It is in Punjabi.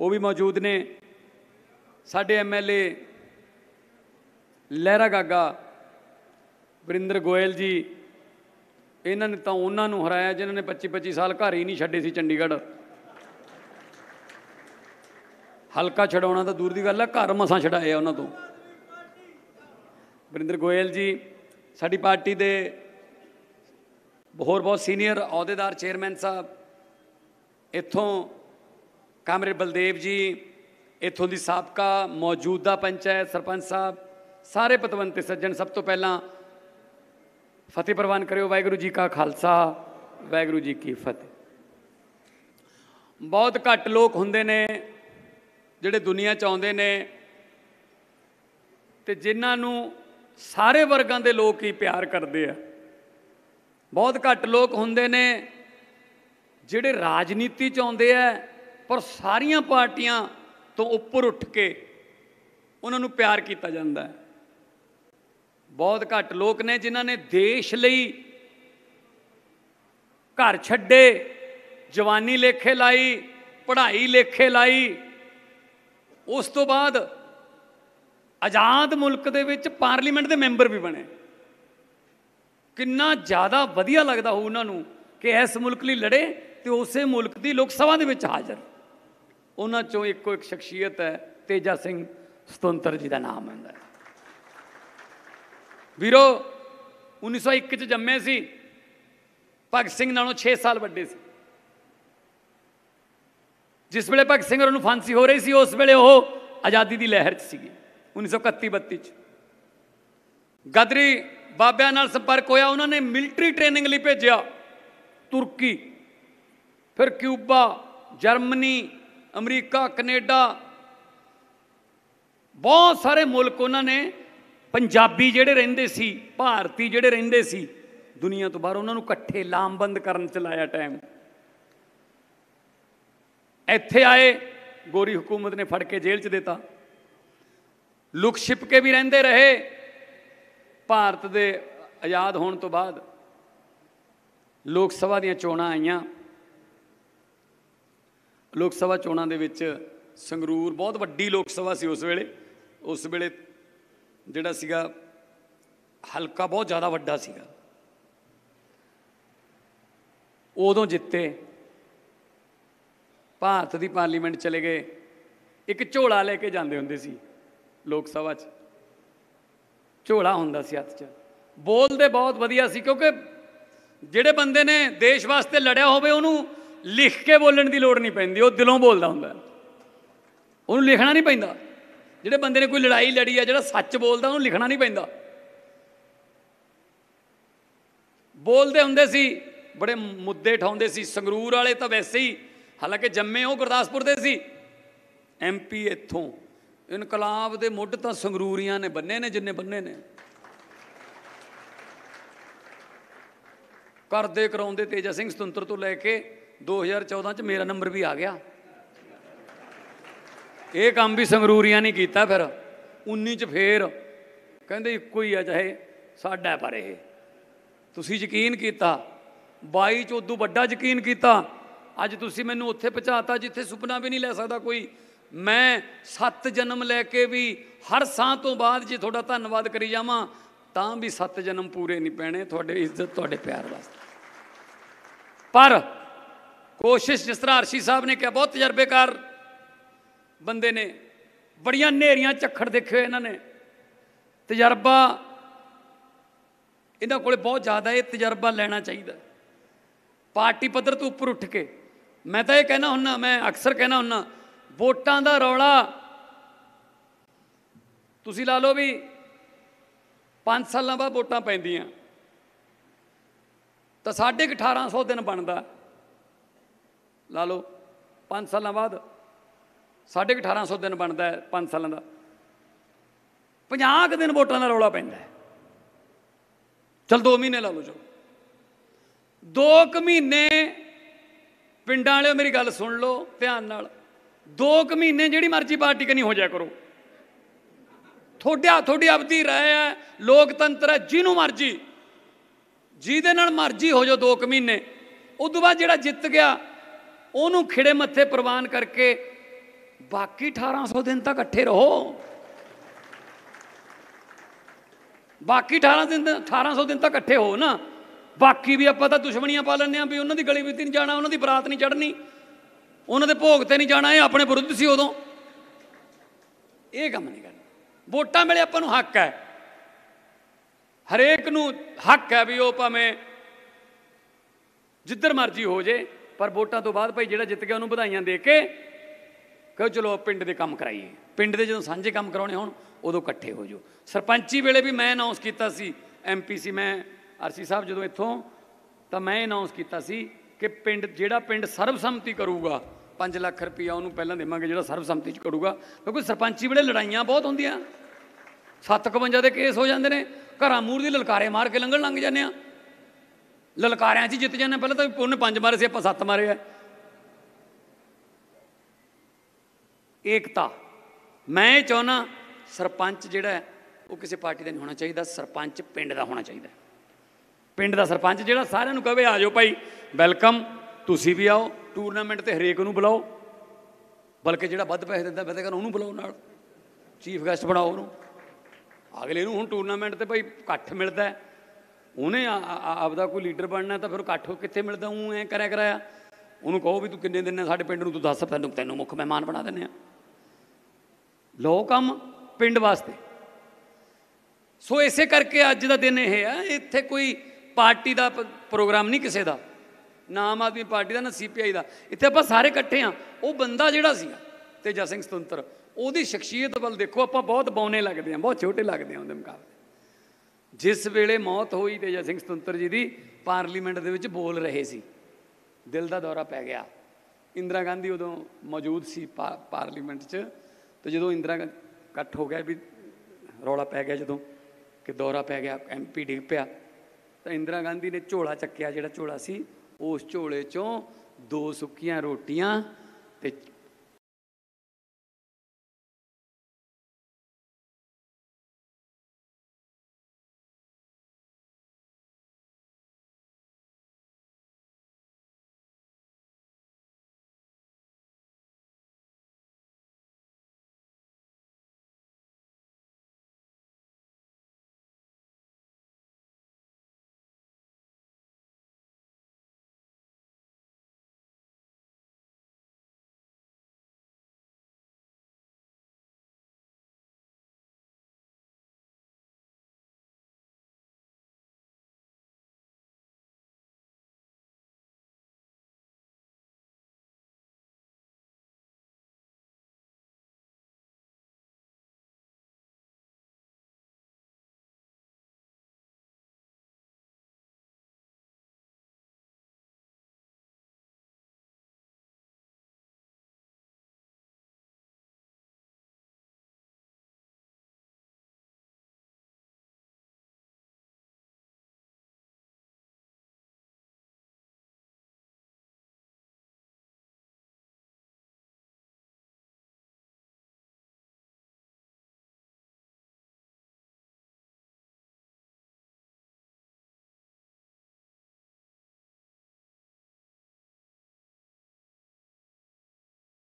ਉਹ ਵੀ ਮੌਜੂਦ ਨੇ ਸਾਡੇ ਐਮਐਲਏ ਲਹਿਰਾ ਗਾਗਾ ਵਰਿੰਦਰ ਗੋਇਲ ਜੀ ਇਹਨਾਂ ਨੇ ਤਾਂ ਉਹਨਾਂ ਨੂੰ ਹਰਾਇਆ ਜਿਨ੍ਹਾਂ ਨੇ 25 25 ਸਾਲ ਘਰ ਹੀ ਨਹੀਂ ਛੱਡੇ ਸੀ ਚੰਡੀਗੜ੍ਹ ਹਲਕਾ ਛਡਾਉਣਾ ਤਾਂ ਦੂਰ ਦੀ ਗੱਲ ਹੈ ਘਰ ਮਸਾਂ ਛਡਾਏ ਉਹਨਾਂ ਤੋਂ ਵਰਿੰਦਰ ਗੋਇਲ ਜੀ ਸਾਡੀ ਪਾਰਟੀ ਦੇ ਬਹੁਤ ਬਹੁਤ ਸੀਨੀਅਰ ਅਹੁਦੇਦਾਰ ਚੇਅਰਮੈਨ ਸਾਹਿਬ ਇੱਥੋਂ ਕਾਮਰੇ ਬਲਦੇਵ ਜੀ ਇਥੋਂ ਦੀ ਸਾਬਕਾ ਮੌਜੂਦਾ ਪੰਚਾਇਤ ਸਰਪੰਚ ਸਾਹਿਬ ਸਾਰੇ ਪਤਵੰਤੇ ਸੱਜਣ ਸਭ ਤੋਂ ਪਹਿਲਾਂ ਫਤਿਹ ਪ੍ਰਵਾਨ ਕਰਿਓ ਵਾਹਿਗੁਰੂ ਜੀ ਕਾ ਖਾਲਸਾ ਵਾਹਿਗੁਰੂ ਜੀ ਕੀ ਫਤਿਹ ਬਹੁਤ ਘੱਟ ਲੋਕ ਹੁੰਦੇ ਨੇ ਜਿਹੜੇ ਦੁਨੀਆ 'ਚ ਆਉਂਦੇ ਨੇ ਤੇ ਜਿਨ੍ਹਾਂ ਨੂੰ ਸਾਰੇ ਵਰਗਾਂ ਦੇ ਲੋਕ ਹੀ ਪਿਆਰ ਕਰਦੇ ਆ ਬਹੁਤ ਘੱਟ ਲੋਕ ਹੁੰਦੇ ਨੇ ਜਿਹੜੇ ਰਾਜਨੀਤੀ 'ਚ ਆਉਂਦੇ ਆ ਔਰ ਸਾਰੀਆਂ ਪਾਰਟੀਆਂ ਤੋਂ ਉੱਪਰ ਉੱਠ ਕੇ ਉਹਨਾਂ ਨੂੰ ਪਿਆਰ ਕੀਤਾ ਜਾਂਦਾ ਹੈ ਬਹੁਤ ਘੱਟ ਲੋਕ ਨੇ ਜਿਨ੍ਹਾਂ ਨੇ ਦੇਸ਼ ਲਈ ਘਰ ਛੱਡੇ ਜਵਾਨੀ ਲੇਖੇ ਲਾਈ ਪੜ੍ਹਾਈ ਲੇਖੇ ਲਾਈ ਉਸ ਤੋਂ ਬਾਅਦ ਆਜ਼ਾਦ ਮੁਲਕ ਦੇ ਵਿੱਚ ਪਾਰਲੀਮੈਂਟ ਦੇ ਮੈਂਬਰ ਵੀ ਬਣੇ ਕਿੰਨਾ ਜ਼ਿਆਦਾ ਵਧੀਆ ਲੱਗਦਾ ਹੋਊ ਉਹਨਾਂ ਨੂੰ ਕਿ ਇਸ ਮੁਲਕ ਲਈ ਲੜੇ ਤੇ ਉਸੇ ਮੁਲਕ ਦੀ ਲੋਕ ਸਭਾ ਦੇ ਵਿੱਚ ਹਾਜ਼ਰ ਉਹਨਾਂ ਚੋਂ ਇੱਕੋ ਇੱਕ ਸ਼ਖਸੀਅਤ ਹੈ ਤੇਜਾ ਸਿੰਘ ਸੁਤੰਤਰ ਜੀ ਦਾ ਨਾਮ ਆਉਂਦਾ ਵੀਰੋ 1901 ਚ ਜੰਮੇ ਸੀ ਭਗਤ ਸਿੰਘ ਨਾਲੋਂ 6 ਸਾਲ ਵੱਡੇ ਸੀ ਜਿਸ ਵੇਲੇ ਭਗਤ ਸਿੰਘ ਨੂੰ ਫਾਂਸੀ ਹੋ ਰਹੀ ਸੀ ਉਸ ਵੇਲੇ ਉਹ ਆਜ਼ਾਦੀ ਦੀ ਲਹਿਰ 'ਚ ਸੀਗੇ 1931-32 'ਚ ਗਦਰੀ ਬਾਬਿਆਂ ਨਾਲ ਸੰਪਰਕ ਹੋਇਆ ਉਹਨਾਂ ਨੇ ਮਿਲਟਰੀ ਟ੍ਰੇਨਿੰਗ ਲਈ ਭੇਜਿਆ ਤੁਰਕੀ ਫਿਰ ਕਿਊਬਾ ਜਰਮਨੀ ਅਮਰੀਕਾ ਕੈਨੇਡਾ ਬਹੁਤ ਸਾਰੇ ਮੁਲਕ ਉਹਨਾਂ ਨੇ ਪੰਜਾਬੀ ਜਿਹੜੇ ਰਹਿੰਦੇ ਸੀ ਭਾਰਤੀ ਜਿਹੜੇ ਰਹਿੰਦੇ ਸੀ ਦੁਨੀਆ ਤੋਂ ਬਾਹਰ ਉਹਨਾਂ ਨੂੰ ਇਕੱਠੇ ਲਾਮਬੰਦ ਕਰਨ ਚ ਲਾਇਆ ਟਾਈਮ ਇੱਥੇ ਆਏ ਗੋਰੀ ਹਕੂਮਤ ਨੇ ਫੜ ਕੇ ਜੇਲ੍ਹ ਚ ਦਿੱਤਾ ਲੁਕ ਛਿਪ ਕੇ ਵੀ ਰਹਿੰਦੇ ਰਹੇ ਭਾਰਤ ਦੇ ਆਜ਼ਾਦ ਹੋਣ ਤੋਂ ਬਾਅਦ ਲੋਕ ਸਭਾ ਦੀਆਂ ਚੋਣਾਂ ਆਈਆਂ ਲੋਕ ਸਭਾ ਚੋਣਾਂ ਦੇ ਵਿੱਚ ਸੰਗਰੂਰ ਬਹੁਤ ਵੱਡੀ ਲੋਕ ਸਭਾ ਸੀ ਉਸ ਵੇਲੇ ਉਸ ਵੇਲੇ ਜਿਹੜਾ ਸੀਗਾ ਹਲਕਾ ਬਹੁਤ ਜ਼ਿਆਦਾ ਵੱਡਾ ਸੀਗਾ ਉਦੋਂ ਜਿੱਤੇ ਭਾਰਤ ਦੀ ਪਾਰਲੀਮੈਂਟ ਚਲੇ ਗਏ ਇੱਕ ਝੋਲਾ ਲੈ ਕੇ ਜਾਂਦੇ ਹੁੰਦੇ ਸੀ ਲੋਕ ਸਭਾ 'ਚ ਝੋਲਾ ਹੁੰਦਾ ਸੀ ਹੱਥ 'ਚ ਬੋਲਦੇ ਬਹੁਤ ਵਧੀਆ ਸੀ ਕਿਉਂਕਿ ਜਿਹੜੇ ਬੰਦੇ ਨੇ ਦੇਸ਼ ਵਾਸਤੇ ਲੜਿਆ ਹੋਵੇ ਉਹਨੂੰ ਲਿਖ ਕੇ ਬੋਲਣ ਦੀ ਲੋੜ ਨਹੀਂ ਪੈਂਦੀ ਉਹ ਦਿਲੋਂ ਬੋਲਦਾ ਹੁੰਦਾ ਉਹਨੂੰ ਲਿਖਣਾ ਨਹੀਂ ਪੈਂਦਾ ਜਿਹੜੇ ਬੰਦੇ ਨੇ ਕੋਈ ਲੜਾਈ ਲੜੀ ਆ ਜਿਹੜਾ ਸੱਚ ਬੋਲਦਾ ਉਹਨੂੰ ਲਿਖਣਾ ਨਹੀਂ ਪੈਂਦਾ ਬੋਲਦੇ ਹੁੰਦੇ ਸੀ ਬੜੇ ਮੁੱਦੇ ਠਾਉਂਦੇ ਸੀ ਸੰਗਰੂਰ ਵਾਲੇ ਤਾਂ ਵੈਸੇ ਹੀ ਹਾਲਾਂਕਿ ਜੰਮੇ ਉਹ ਗੁਰਦਾਸਪੁਰ ਦੇ ਸੀ ਐਮਪੀ ਇੱਥੋਂ ਇਨਕਲਾਬ ਦੇ ਮੁੱਢ ਤਾਂ ਸੰਗਰੂਰੀਆਂ ਨੇ ਬੰਨੇ ਨੇ ਜਿੰਨੇ ਬੰਨੇ ਨੇ ਕਰਦੇ ਕਰਾਉਂਦੇ ਤੇਜਾ ਸਿੰਘ ਸੁਤੰਤਰ ਤੋਂ ਲੈ ਕੇ 2014 ਚ ਮੇਰਾ ਨੰਬਰ ਵੀ ਆ ਗਿਆ ਇਹ ਕੰਮ ਵੀ ਸੰਗਰੂਰੀਆਂ ਨਹੀਂ ਕੀਤਾ ਫਿਰ 19 ਚ ਫੇਰ ਕਹਿੰਦੇ ਇੱਕੋ ਹੀ ਆ ਚਾਹੇ ਸਾਡਾ ਪਰ ਇਹ ਤੁਸੀਂ ਯਕੀਨ ਕੀਤਾ 22 ਚ ਉਦੋਂ ਵੱਡਾ ਯਕੀਨ ਕੀਤਾ ਅੱਜ ਤੁਸੀਂ ਮੈਨੂੰ ਉੱਥੇ ਪਹੁੰਚਾਤਾ ਜਿੱਥੇ ਸੁਪਨਾ ਵੀ ਨਹੀਂ ਲੈ ਸਕਦਾ ਕੋਈ ਮੈਂ ਸੱਤ ਜਨਮ ਲੈ ਕੇ ਵੀ ਹਰ ਸਾਹ ਤੋਂ ਬਾਅਦ ਜੇ ਤੁਹਾਡਾ ਧੰਨਵਾਦ ਕਰੀ ਜਾਵਾਂ ਤਾਂ ਵੀ ਸੱਤ ਜਨਮ ਪੂਰੇ ਨਹੀਂ ਪੈਣੇ ਤੁਹਾਡੇ ਇੱਜ਼ਤ ਤੁਹਾਡੇ ਪਿਆਰ ਵਾਸਤੇ ਪਰ ਕੋਸ਼ਿਸ਼ ਜਿਸ ਤਰ੍ਹਾਂ ਅਰਸ਼ੀ ਸਾਹਿਬ ਨੇ ਕਿਹਾ ਬਹੁਤ ਤਜਰਬੇਕਾਰ ਬੰਦੇ ਨੇ ਬੜੀਆਂ ਨੇਰੀਆਂ ਝੱਖੜ ਦੇਖੇ ਹੋਏ ਇਹਨਾਂ ਨੇ ਤਜਰਬਾ ਇਹਨਾਂ ਕੋਲੇ ਬਹੁਤ ਜ਼ਿਆਦਾ ਇਹ ਤਜਰਬਾ ਲੈਣਾ ਚਾਹੀਦਾ ਪਾਰਟੀ ਪੱਧਰ ਤੋਂ ਉੱਪਰ ਉੱਠ ਕੇ ਮੈਂ ਤਾਂ ਇਹ ਕਹਿਣਾ ਹੁੰਨਾ ਮੈਂ ਅਕਸਰ ਕਹਿਣਾ ਹੁੰਨਾ ਵੋਟਾਂ ਦਾ ਰੌਲਾ ਤੁਸੀਂ ਲਾ ਲਓ ਵੀ 5 ਸਾਲਾਂ ਬਾਅਦ ਵੋਟਾਂ ਪੈਂਦੀਆਂ ਤਾਂ 1800 ਦਿਨ ਬਣਦਾ ਲਾ ਲਓ 5 ਸਾਲਾਂ ਬਾਅਦ 1850 ਦਿਨ ਬਣਦਾ ਹੈ 5 ਸਾਲਾਂ ਦਾ 50 ਕ ਦਿਨ ਵੋਟਾਂ ਦਾ ਰੌਲਾ ਪੈਂਦਾ ਚਲ 2 ਮਹੀਨੇ ਲਾ ਲਓ ਚਲੋ 2 ਕ ਮਹੀਨੇ ਪਿੰਡਾਂ ਵਾਲਿਓ ਮੇਰੀ ਗੱਲ ਸੁਣ ਲਓ ਧਿਆਨ ਨਾਲ 2 ਕ ਮਹੀਨੇ ਜਿਹੜੀ ਮਰਜ਼ੀ ਪਾਰਟੀ ਕਨੀ ਹੋ ਜਾਇਆ ਕਰੋ ਥੋੜਿਆ ਥੋੜੀ ਅਵਧੀ ਰਾਇ ਹੈ ਲੋਕਤੰਤਰ ਹੈ ਜਿਹਨੂੰ ਮਰਜ਼ੀ ਜਿਹਦੇ ਨਾਲ ਮਰਜ਼ੀ ਹੋ ਜਾਓ 2 ਕ ਮਹੀਨੇ ਉਦੋਂ ਬਾਅਦ ਜਿਹੜਾ ਜਿੱਤ ਗਿਆ ਉਹਨੂੰ ਖਿੜੇ ਮੱਥੇ ਪ੍ਰਵਾਨ ਕਰਕੇ ਬਾਕੀ 1800 ਦਿਨ ਤੱਕ ਇਕੱਠੇ ਰਹੋ ਬਾਕੀ 18 ਦਿਨ 1800 ਦਿਨ ਤੱਕ ਇਕੱਠੇ ਹੋ ਨਾ ਬਾਕੀ ਵੀ ਆਪਾਂ ਤਾਂ ਦੁਸ਼ਮਣੀਆਂ ਪਾ ਲੈਣੇ ਆ ਵੀ ਉਹਨਾਂ ਦੀ ਗਲੀ ਵਿੱਚ ਨਹੀਂ ਜਾਣਾ ਉਹਨਾਂ ਦੀ ਬਰਾਤ ਨਹੀਂ ਚੜਨੀ ਉਹਨਾਂ ਦੇ ਭੋਗ ਤੇ ਨਹੀਂ ਜਾਣਾ ਇਹ ਆਪਣੇ ਵਿਰੁੱਧ ਸੀ ਉਦੋਂ ਇਹ ਕੰਮ ਨਹੀਂ ਕਰਨਾ ਵੋਟਾਂ ਮਿਲੇ ਆਪਾਂ ਨੂੰ ਹੱਕ ਹੈ ਹਰੇਕ ਨੂੰ ਹੱਕ ਹੈ ਵੀ ਉਹ ਭਾਵੇਂ ਜਿੱਧਰ ਮਰਜ਼ੀ ਹੋ ਜੇ ਪਰ ਵੋਟਾਂ ਤੋਂ ਬਾਅਦ ਭਾਈ ਜਿਹੜਾ ਜਿੱਤ ਗਿਆ ਉਹਨੂੰ ਵਧਾਈਆਂ ਦੇ ਕੇ ਕਹੋ ਚਲੋ ਪਿੰਡ ਦੇ ਕੰਮ ਕਰਾਈਏ ਪਿੰਡ ਦੇ ਜਦੋਂ ਸਾਂਝੇ ਕੰਮ ਕਰਾਉਣੇ ਹੋਣ ਉਦੋਂ ਇਕੱਠੇ ਹੋ ਜਾਓ ਸਰਪੰਚੀ ਵੇਲੇ ਵੀ ਮੈਂ ਅਨਾਉਂਸ ਕੀਤਾ ਸੀ ਐਮਪੀਸੀ ਮੈਂ ਆਰਸੀ ਸਾਹਿਬ ਜਦੋਂ ਇੱਥੋਂ ਤਾਂ ਮੈਂ ਅਨਾਉਂਸ ਕੀਤਾ ਸੀ ਕਿ ਪਿੰਡ ਜਿਹੜਾ ਪਿੰਡ ਸਰਬਸੰਮਤੀ ਕਰੂਗਾ 5 ਲੱਖ ਰੁਪਇਆ ਉਹਨੂੰ ਪਹਿਲਾਂ ਦੇਵਾਂਗੇ ਜਿਹੜਾ ਸਰਬਸੰਮਤੀ ਚ ਕਰੂਗਾ ਕਿਉਂਕਿ ਸਰਪੰਚੀ ਵੇਲੇ ਲੜਾਈਆਂ ਬਹੁਤ ਹੁੰਦੀਆਂ 751 ਦੇ ਕੇਸ ਹੋ ਜਾਂਦੇ ਨੇ ਘਰਾਂ ਮੂਰ ਦੀ ਲਲਕਾਰੇ ਮਾਰ ਕੇ ਲੰਘਣ ਲੰਘ ਜਾਂਦੇ ਆ ਲਲਕਾਰਿਆਂ 'ਚ ਜਿੱਤ ਜਾਂਦੇ ਪਹਿਲਾਂ ਤਾਂ ਉਹਨੇ ਪੰਜ ਮਾਰੇ ਸੀ ਆਪਾਂ ਸੱਤ ਮਾਰੇ ਆ ਏਕਤਾ ਮੈਂ ਇਹ ਚਾਹਣਾ ਸਰਪੰਚ ਜਿਹੜਾ ਉਹ ਕਿਸੇ ਪਾਰਟੀ ਦਾ ਨਹੀਂ ਹੋਣਾ ਚਾਹੀਦਾ ਸਰਪੰਚ ਪਿੰਡ ਦਾ ਹੋਣਾ ਚਾਹੀਦਾ ਪਿੰਡ ਦਾ ਸਰਪੰਚ ਜਿਹੜਾ ਸਾਰਿਆਂ ਨੂੰ ਕਹੇ ਆ ਜਾਓ ਭਾਈ ਵੈਲਕਮ ਤੁਸੀਂ ਵੀ ਆਓ ਟੂਰਨਾਮੈਂਟ ਤੇ ਹਰੇਕ ਨੂੰ ਬੁਲਾਓ ਬਲਕਿ ਜਿਹੜਾ ਵੱਧ ਪੈਸੇ ਦਿੰਦਾ ਮੈਂ ਤਾਂ ਕਹਿੰਦਾ ਉਹਨੂੰ ਬੁਲਾਓ ਨਾਲ ਚੀਫ ਗੈਸਟ ਬਣਾਓ ਉਹਨੂੰ ਅਗਲੇ ਨੂੰ ਹੁਣ ਟੂਰਨਾਮੈਂਟ ਤੇ ਭਾਈ ਇਕੱਠ ਮਿਲਦਾ ਹੈ ਉਹਨੇ ਆਪਦਾ ਕੋਈ ਲੀਡਰ ਬਣਨਾ ਤਾਂ ਫਿਰ ਇਕੱਠ ਹੋ ਕਿੱਥੇ ਮਿਲਦਾ ਹੂੰ ਐ ਕਰਿਆ ਕਰਾਇਆ ਉਹਨੂੰ ਕਹੋ ਵੀ ਤੂੰ ਕਿੰਨੇ ਦਿਨ ਨੇ ਸਾਡੇ ਪਿੰਡ ਨੂੰ ਤੂੰ ਦੱਸ ਤੈਨੂੰ ਤੈਨੂੰ ਮੁੱਖ ਮਹਿਮਾਨ ਬਣਾ ਦਿੰਨੇ ਆ ਲੋ ਕੰਮ ਪਿੰਡ ਵਾਸਤੇ ਸੋ ਇਸੇ ਕਰਕੇ ਅੱਜ ਦਾ ਦਿਨ ਇਹ ਆ ਇੱਥੇ ਕੋਈ ਪਾਰਟੀ ਦਾ ਪ੍ਰੋਗਰਾਮ ਨਹੀਂ ਕਿਸੇ ਦਾ ਨਾ ਆਮ ਆਦਮੀ ਪਾਰਟੀ ਦਾ ਨਾ ਸੀਪੀਆਈ ਦਾ ਇੱਥੇ ਆਪਾਂ ਸਾਰੇ ਇਕੱਠੇ ਆ ਉਹ ਬੰਦਾ ਜਿਹੜਾ ਸੀ ਤੇਜਾ ਸਿੰਘ ਸੁਤੰਤਰ ਉਹਦੀ ਸ਼ਖਸੀਅਤ ਵੱਲ ਦੇਖੋ ਆਪਾਂ ਬਹੁਤ ਬੌਨੇ ਲੱਗਦੇ ਆ ਬਹੁਤ ਛੋਟੇ ਲੱਗਦੇ ਆ ਉਹਦੇ ਮੁਕਾਬਲੇ ਜਿਸ ਵੇਲੇ ਮੌਤ ਹੋਈ ਤੇ ਜੈ ਸਿੰਘ ਸੁਤੰਤਰ ਜੀ ਦੀ ਪਾਰਲੀਮੈਂਟ ਦੇ ਵਿੱਚ ਬੋਲ ਰਹੇ ਸੀ ਦਿਲ ਦਾ ਦੌਰਾ ਪੈ ਗਿਆ ਇੰਦਰਾ ਗਾਂਧੀ ਉਦੋਂ ਮੌਜੂਦ ਸੀ ਪਾਰਲੀਮੈਂਟ 'ਚ ਤੇ ਜਦੋਂ ਇੰਦਰਾ ਇਕੱਠ ਹੋ ਗਿਆ ਵੀ ਰੌਲਾ ਪੈ ਗਿਆ ਜਦੋਂ ਕਿ ਦੌਰਾ ਪੈ ਗਿਆ ਐਮਪੀ ਡਿੱਗ ਪਿਆ ਤਾਂ ਇੰਦਰਾ ਗਾਂਧੀ ਨੇ ਝੋਲਾ ਚੱਕਿਆ ਜਿਹੜਾ ਝੋਲਾ ਸੀ ਉਸ ਝੋਲੇ 'ਚੋਂ ਦੋ ਸੁੱਕੀਆਂ ਰੋਟੀਆਂ ਤੇ